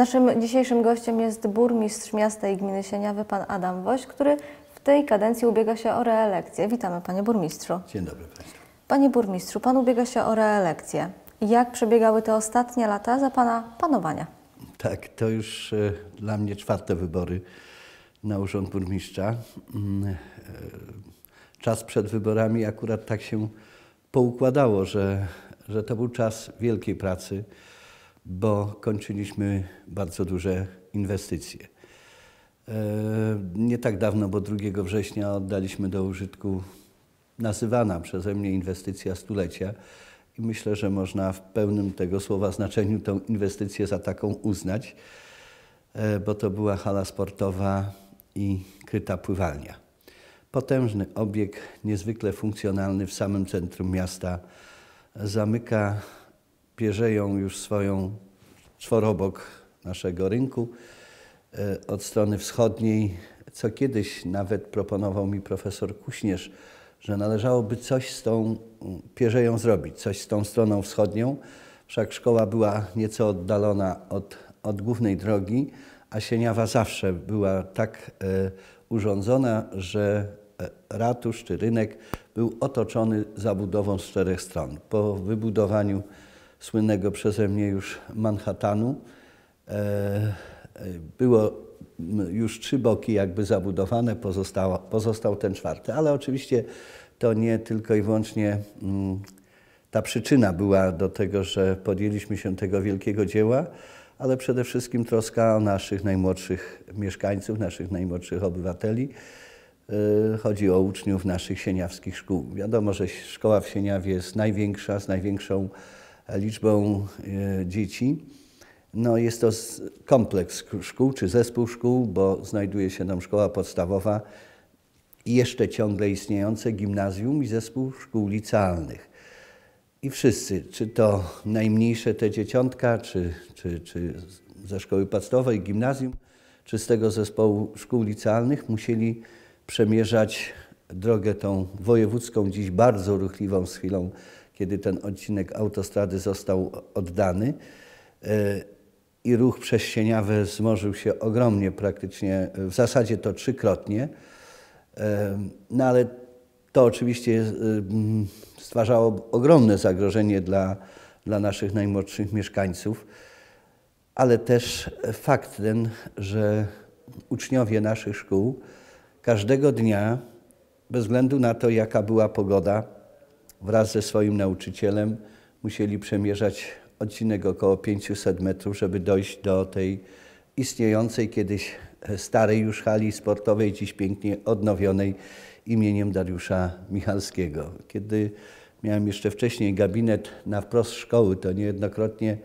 Naszym dzisiejszym gościem jest burmistrz miasta i gminy Sieniawy, pan Adam Woś, który w tej kadencji ubiega się o reelekcję. Witamy panie burmistrzu. Dzień dobry państwu. Panie burmistrzu, pan ubiega się o reelekcję. Jak przebiegały te ostatnie lata za pana panowania? Tak, to już e, dla mnie czwarte wybory na urząd burmistrza. Mm, e, czas przed wyborami akurat tak się poukładało, że, że to był czas wielkiej pracy bo kończyliśmy bardzo duże inwestycje. E, nie tak dawno, bo 2 września oddaliśmy do użytku nazywana przeze mnie inwestycja stulecia i myślę, że można w pełnym tego słowa znaczeniu tę inwestycję za taką uznać, e, bo to była hala sportowa i kryta pływalnia. Potężny obieg, niezwykle funkcjonalny w samym centrum miasta, zamyka pierzeją już swoją czworobok naszego rynku e, od strony wschodniej, co kiedyś nawet proponował mi profesor Kuśnierz, że należałoby coś z tą mm, pierzeją zrobić, coś z tą stroną wschodnią. Wszak szkoła była nieco oddalona od, od głównej drogi, a Sieniawa zawsze była tak e, urządzona, że e, ratusz czy rynek był otoczony zabudową z czterech stron. Po wybudowaniu słynnego przeze mnie już Manhattanu. E, e, było już trzy boki jakby zabudowane, pozostało, pozostał ten czwarty, ale oczywiście to nie tylko i wyłącznie mm, ta przyczyna była do tego, że podjęliśmy się tego wielkiego dzieła, ale przede wszystkim troska o naszych najmłodszych mieszkańców, naszych najmłodszych obywateli. E, chodzi o uczniów naszych sieniawskich szkół. Wiadomo, że szkoła w Sieniawie jest największa, z największą liczbą e, dzieci. No, jest to kompleks szkół czy zespół szkół, bo znajduje się tam szkoła podstawowa i jeszcze ciągle istniejące gimnazjum i zespół szkół licealnych. I wszyscy, czy to najmniejsze te dzieciątka, czy, czy, czy ze szkoły podstawowej, gimnazjum, czy z tego zespołu szkół licealnych, musieli przemierzać drogę tą wojewódzką, dziś bardzo ruchliwą z chwilą kiedy ten odcinek autostrady został oddany e, i ruch przez Sieniawę zmorzył się ogromnie, praktycznie w zasadzie to trzykrotnie. E, no ale to oczywiście e, mm, stwarzało ogromne zagrożenie dla, dla naszych najmłodszych mieszkańców, ale też fakt ten, że uczniowie naszych szkół każdego dnia, bez względu na to, jaka była pogoda, wraz ze swoim nauczycielem musieli przemierzać odcinek około 500 metrów, żeby dojść do tej istniejącej kiedyś e, starej już hali sportowej, dziś pięknie odnowionej imieniem Dariusza Michalskiego. Kiedy miałem jeszcze wcześniej gabinet na wprost szkoły, to niejednokrotnie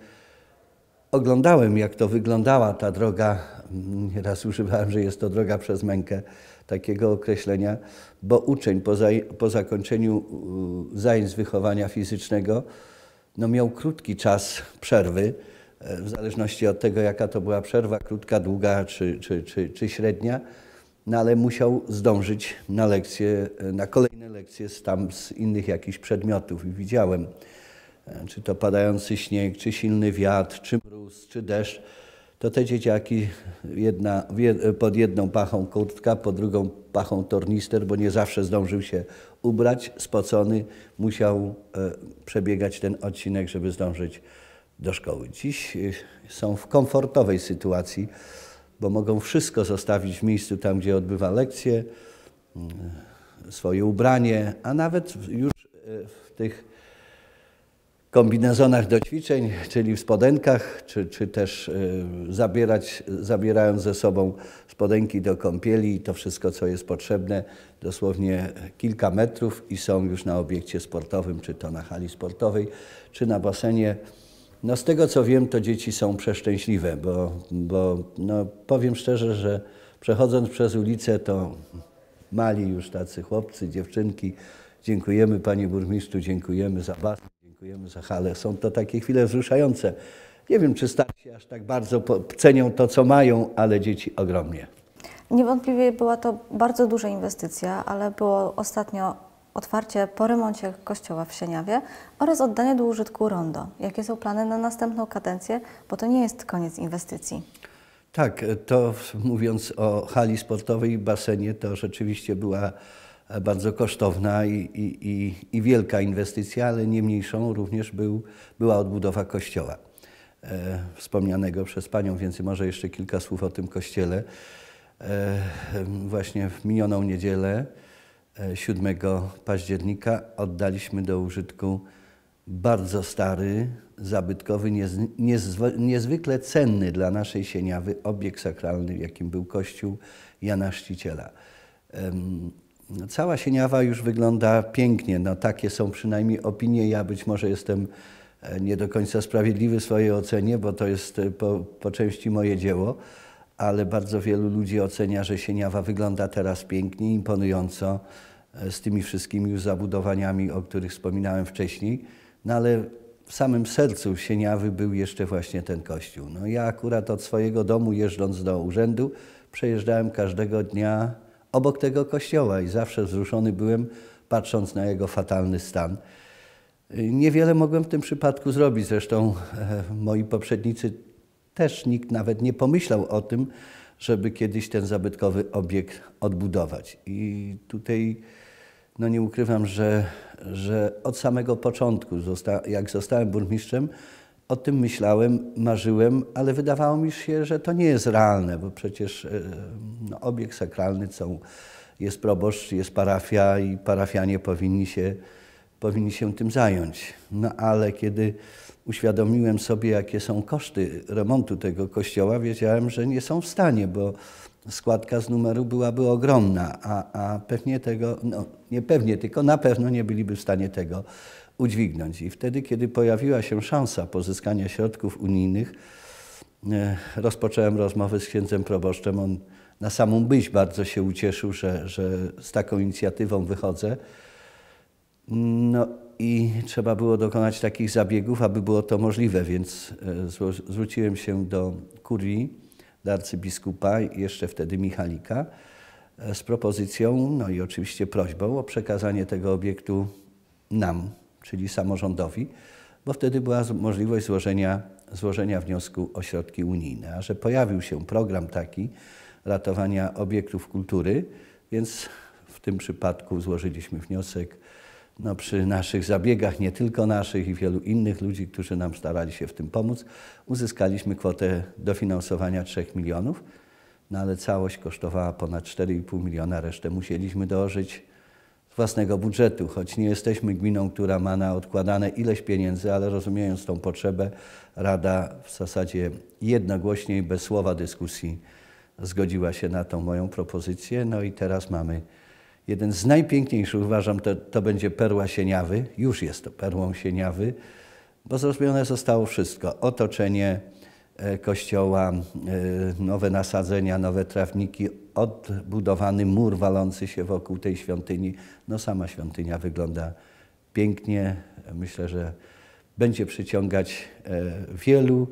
oglądałem, jak to wyglądała ta droga. Nieraz używałem, że jest to droga przez mękę takiego określenia, bo uczeń po, po zakończeniu zajęć z wychowania fizycznego no miał krótki czas przerwy, e, w zależności od tego, jaka to była przerwa, krótka, długa czy, czy, czy, czy średnia, no ale musiał zdążyć na lekcje, e, na kolejne lekcje z tam z innych jakichś przedmiotów i widziałem, e, czy to padający śnieg, czy silny wiatr, czy mróz mróz czy deszcz, to te dzieciaki jedna, pod jedną pachą kurtka, pod drugą pachą tornister, bo nie zawsze zdążył się ubrać, spocony, musiał e, przebiegać ten odcinek, żeby zdążyć do szkoły. Dziś e, są w komfortowej sytuacji, bo mogą wszystko zostawić w miejscu tam, gdzie odbywa lekcje, mm, swoje ubranie, a nawet już e, w tych kombinezonach do ćwiczeń, czyli w spodenkach, czy, czy też e, zabierać, zabierają ze sobą spodenki do kąpieli to wszystko, co jest potrzebne, dosłownie kilka metrów i są już na obiekcie sportowym, czy to na hali sportowej, czy na basenie. No z tego, co wiem, to dzieci są przeszczęśliwe, bo, bo no, powiem szczerze, że przechodząc przez ulicę, to mali już tacy chłopcy, dziewczynki, dziękujemy panie burmistrzu, dziękujemy za basen. Dziękujemy za hale. Są to takie chwile wzruszające. Nie wiem, czy starsi aż tak bardzo cenią to, co mają, ale dzieci ogromnie. Niewątpliwie była to bardzo duża inwestycja, ale było ostatnio otwarcie po remoncie kościoła w Sieniawie oraz oddanie do użytku rondo. Jakie są plany na następną kadencję, bo to nie jest koniec inwestycji. Tak, to mówiąc o hali sportowej i basenie, to rzeczywiście była bardzo kosztowna i, i, i, i wielka inwestycja, ale nie mniejszą również był, była odbudowa kościoła e, wspomnianego przez Panią, więc może jeszcze kilka słów o tym kościele. E, właśnie w minioną niedzielę, 7 e, października, oddaliśmy do użytku bardzo stary, zabytkowy, niezwykle cenny dla naszej sieniawy obiekt sakralny, jakim był kościół Jana Chrzciciela. Cała Sieniawa już wygląda pięknie, no takie są przynajmniej opinie. Ja być może jestem e, nie do końca sprawiedliwy w swojej ocenie, bo to jest e, po, po części moje dzieło, ale bardzo wielu ludzi ocenia, że Sieniawa wygląda teraz pięknie, imponująco, e, z tymi wszystkimi już zabudowaniami, o których wspominałem wcześniej. No ale w samym sercu Sieniawy był jeszcze właśnie ten kościół. No ja akurat od swojego domu, jeżdżąc do urzędu, przejeżdżałem każdego dnia obok tego kościoła i zawsze wzruszony byłem, patrząc na jego fatalny stan. Niewiele mogłem w tym przypadku zrobić, zresztą e, moi poprzednicy też nikt nawet nie pomyślał o tym, żeby kiedyś ten zabytkowy obiekt odbudować. I tutaj no nie ukrywam, że, że od samego początku, jak zostałem burmistrzem, o tym myślałem, marzyłem, ale wydawało mi się, że to nie jest realne, bo przecież e, no, obiekt sakralny są, jest proboszcz, jest parafia i parafianie powinni się, powinni się tym zająć. No ale kiedy uświadomiłem sobie, jakie są koszty remontu tego kościoła, wiedziałem, że nie są w stanie, bo składka z numeru byłaby ogromna, a, a pewnie tego, no nie pewnie, tylko na pewno nie byliby w stanie tego udźwignąć. I wtedy, kiedy pojawiła się szansa pozyskania środków unijnych, e, rozpocząłem rozmowę z księdzem proboszczem. On na samą byś bardzo się ucieszył, że, że z taką inicjatywą wychodzę. No i trzeba było dokonać takich zabiegów, aby było to możliwe, więc e, zwróciłem się do kurii, do arcybiskupa, jeszcze wtedy Michalika, e, z propozycją, no i oczywiście prośbą o przekazanie tego obiektu nam, czyli samorządowi, bo wtedy była możliwość złożenia, złożenia wniosku o środki unijne. A że pojawił się program taki ratowania obiektów kultury, więc w tym przypadku złożyliśmy wniosek no, przy naszych zabiegach, nie tylko naszych i wielu innych ludzi, którzy nam starali się w tym pomóc, uzyskaliśmy kwotę dofinansowania 3 milionów, no ale całość kosztowała ponad 4,5 miliona, resztę musieliśmy dołożyć własnego budżetu, choć nie jesteśmy gminą, która ma na odkładane ileś pieniędzy, ale rozumiejąc tą potrzebę, Rada w zasadzie jednogłośnie i bez słowa dyskusji zgodziła się na tą moją propozycję. No i teraz mamy jeden z najpiękniejszych, uważam, to, to będzie perła sieniawy, już jest to perłą sieniawy, bo zrobione zostało wszystko. Otoczenie, E, kościoła, e, nowe nasadzenia, nowe trawniki, odbudowany mur walący się wokół tej świątyni. No sama świątynia wygląda pięknie. Myślę, że będzie przyciągać e, wielu,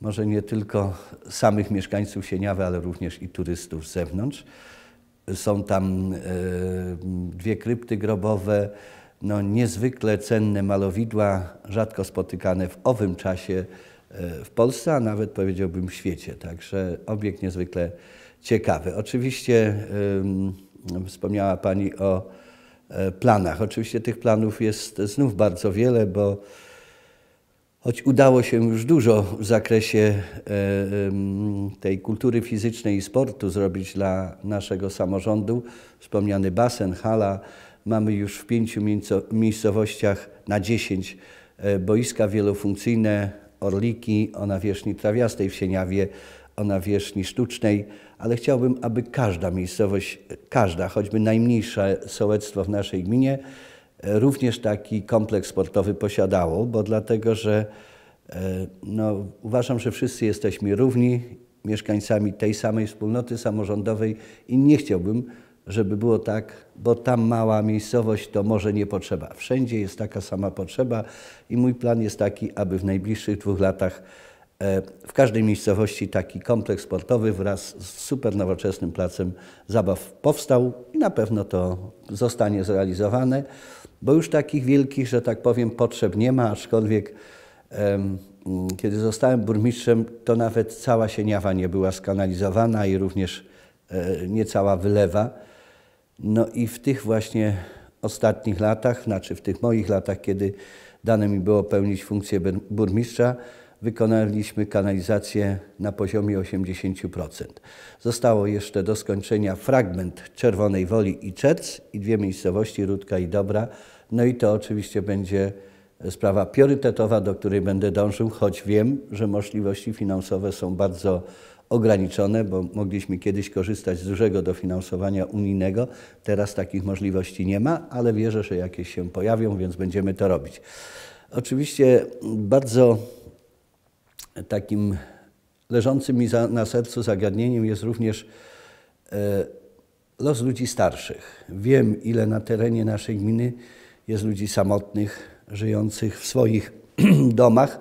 może nie tylko samych mieszkańców Sieniawy, ale również i turystów z zewnątrz. Są tam dwie krypty grobowe, no niezwykle cenne malowidła, rzadko spotykane w owym czasie w Polsce, a nawet powiedziałbym w świecie. Także obiekt niezwykle ciekawy. Oczywiście wspomniała Pani o e, planach. Oczywiście tych planów jest znów bardzo wiele, bo choć udało się już dużo w zakresie e, tej kultury fizycznej i sportu zrobić dla naszego samorządu, wspomniany basen, hala, mamy już w pięciu miejscowościach na dziesięć e, boiska wielofunkcyjne orliki o nawierzchni trawiastej w Sieniawie, o nawierzchni sztucznej, ale chciałbym, aby każda miejscowość, każda, choćby najmniejsze sołectwo w naszej gminie, również taki kompleks sportowy posiadało, bo dlatego, że e, no, uważam, że wszyscy jesteśmy równi mieszkańcami tej samej wspólnoty samorządowej i nie chciałbym, żeby było tak, bo tam mała miejscowość to może nie potrzeba. Wszędzie jest taka sama potrzeba i mój plan jest taki, aby w najbliższych dwóch latach e, w każdej miejscowości taki kompleks sportowy wraz z super nowoczesnym placem zabaw powstał i na pewno to zostanie zrealizowane, bo już takich wielkich, że tak powiem, potrzeb nie ma, aczkolwiek kiedy zostałem burmistrzem, to nawet cała Sieniawa nie była skanalizowana i również e, nie cała wylewa. No i w tych właśnie ostatnich latach, znaczy w tych moich latach, kiedy dane mi było pełnić funkcję burmistrza, wykonaliśmy kanalizację na poziomie 80%. Zostało jeszcze do skończenia fragment Czerwonej Woli i Czerc i dwie miejscowości, Rudka i Dobra. No i to oczywiście będzie sprawa priorytetowa, do której będę dążył, choć wiem, że możliwości finansowe są bardzo ograniczone, bo mogliśmy kiedyś korzystać z dużego dofinansowania unijnego. Teraz takich możliwości nie ma, ale wierzę, że jakieś się pojawią, więc będziemy to robić. Oczywiście bardzo takim leżącym mi za, na sercu zagadnieniem jest również e, los ludzi starszych. Wiem, ile na terenie naszej gminy jest ludzi samotnych, żyjących w swoich domach.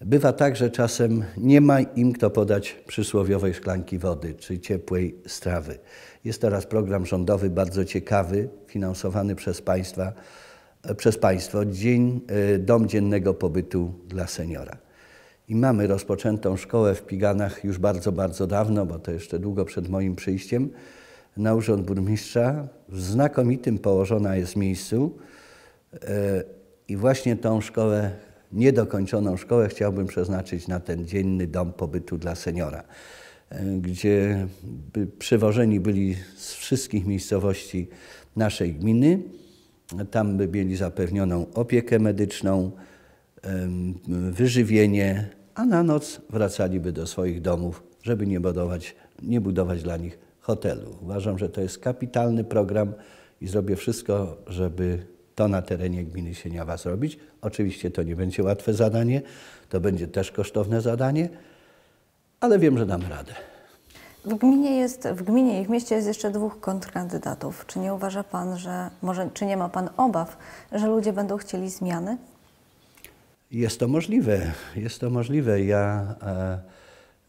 Bywa tak, że czasem nie ma im kto podać przysłowiowej szklanki wody czy ciepłej strawy. Jest teraz program rządowy bardzo ciekawy, finansowany przez, państwa, przez państwo, Dzień, e, Dom Dziennego Pobytu dla Seniora. I mamy rozpoczętą szkołę w Piganach już bardzo, bardzo dawno, bo to jeszcze długo przed moim przyjściem, na urząd burmistrza. W znakomitym położona jest miejscu. E, i właśnie tą szkołę, niedokończoną szkołę chciałbym przeznaczyć na ten dzienny dom pobytu dla seniora, e, gdzie by przywożeni byli z wszystkich miejscowości naszej gminy. Tam by mieli zapewnioną opiekę medyczną, wyżywienie, a na noc wracaliby do swoich domów, żeby nie budować, nie budować dla nich hotelu. Uważam, że to jest kapitalny program i zrobię wszystko, żeby to na terenie gminy Sieniawa zrobić. Oczywiście to nie będzie łatwe zadanie, to będzie też kosztowne zadanie, ale wiem, że dam radę. W gminie, jest, w gminie i w mieście jest jeszcze dwóch kontrkandydatów. Czy nie uważa Pan, że może, czy nie ma Pan obaw, że ludzie będą chcieli zmiany? Jest to możliwe, jest to możliwe. Ja e,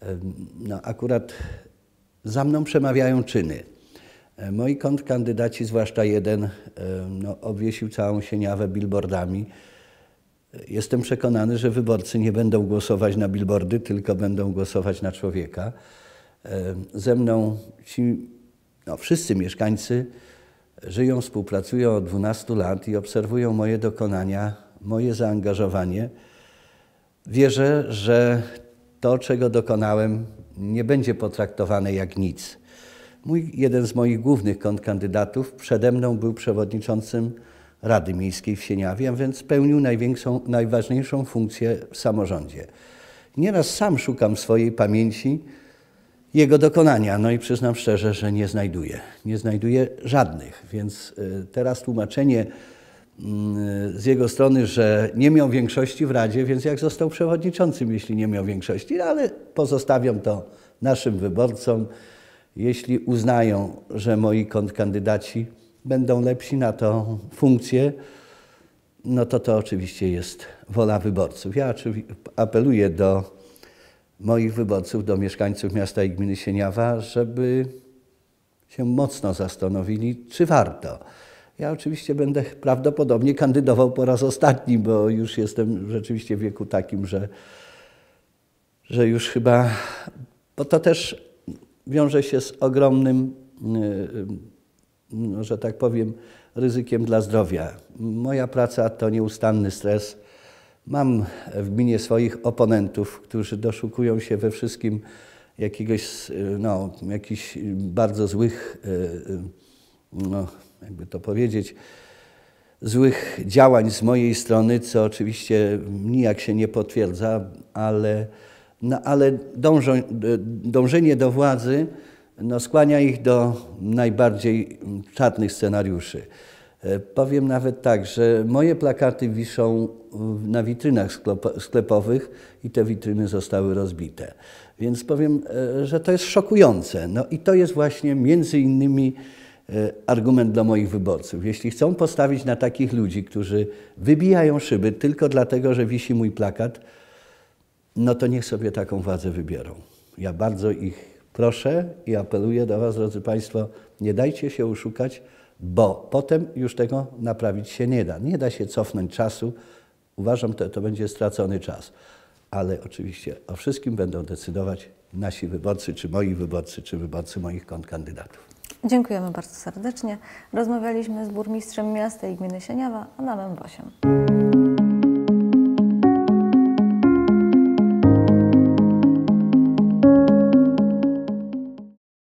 e, no, akurat za mną przemawiają czyny. E, moi kontrkandydaci, zwłaszcza jeden, e, no, obwiesił całą sieniawę billboardami. E, jestem przekonany, że wyborcy nie będą głosować na billboardy, tylko będą głosować na człowieka. Ze mną ci, no, wszyscy mieszkańcy żyją, współpracują od 12 lat i obserwują moje dokonania, moje zaangażowanie. Wierzę, że to, czego dokonałem, nie będzie potraktowane jak nic Mój, jeden z moich głównych kandydatów przede mną był przewodniczącym Rady Miejskiej w Sieniawie, więc pełnił największą, najważniejszą funkcję w samorządzie. Nieraz sam szukam w swojej pamięci jego dokonania, no i przyznam szczerze, że nie znajduję. Nie znajduję żadnych, więc y, teraz tłumaczenie mm, z jego strony, że nie miał większości w Radzie, więc jak został przewodniczącym, jeśli nie miał większości, ale pozostawiam to naszym wyborcom jeśli uznają, że moi kandydaci będą lepsi na tą funkcję, no to to oczywiście jest wola wyborców. Ja apeluję do moich wyborców, do mieszkańców miasta i gminy Sieniawa, żeby się mocno zastanowili, czy warto. Ja oczywiście będę prawdopodobnie kandydował po raz ostatni, bo już jestem rzeczywiście w wieku takim, że, że już chyba. Bo to też wiąże się z ogromnym, y, y, no, że tak powiem, ryzykiem dla zdrowia. Moja praca to nieustanny stres. Mam w minie swoich oponentów, którzy doszukują się we wszystkim jakiegoś, y, no, jakichś bardzo złych, no, jakby to powiedzieć, złych działań z mojej strony, co oczywiście nijak się nie potwierdza, ale no ale dążą, dążenie do władzy no, skłania ich do najbardziej czarnych scenariuszy. E, powiem nawet tak, że moje plakaty wiszą na witrynach sklepowych i te witryny zostały rozbite. Więc powiem, e, że to jest szokujące. No i to jest właśnie między innymi e, argument dla moich wyborców. Jeśli chcą postawić na takich ludzi, którzy wybijają szyby tylko dlatego, że wisi mój plakat, no to niech sobie taką władzę wybiorą. Ja bardzo ich proszę i apeluję do Was, drodzy Państwo, nie dajcie się oszukać, bo potem już tego naprawić się nie da. Nie da się cofnąć czasu. Uważam, to, to będzie stracony czas. Ale oczywiście o wszystkim będą decydować nasi wyborcy, czy moi wyborcy, czy wyborcy moich kandydatów. Dziękujemy bardzo serdecznie. Rozmawialiśmy z burmistrzem miasta i gminy Sieniawa, Adamem Wosiem.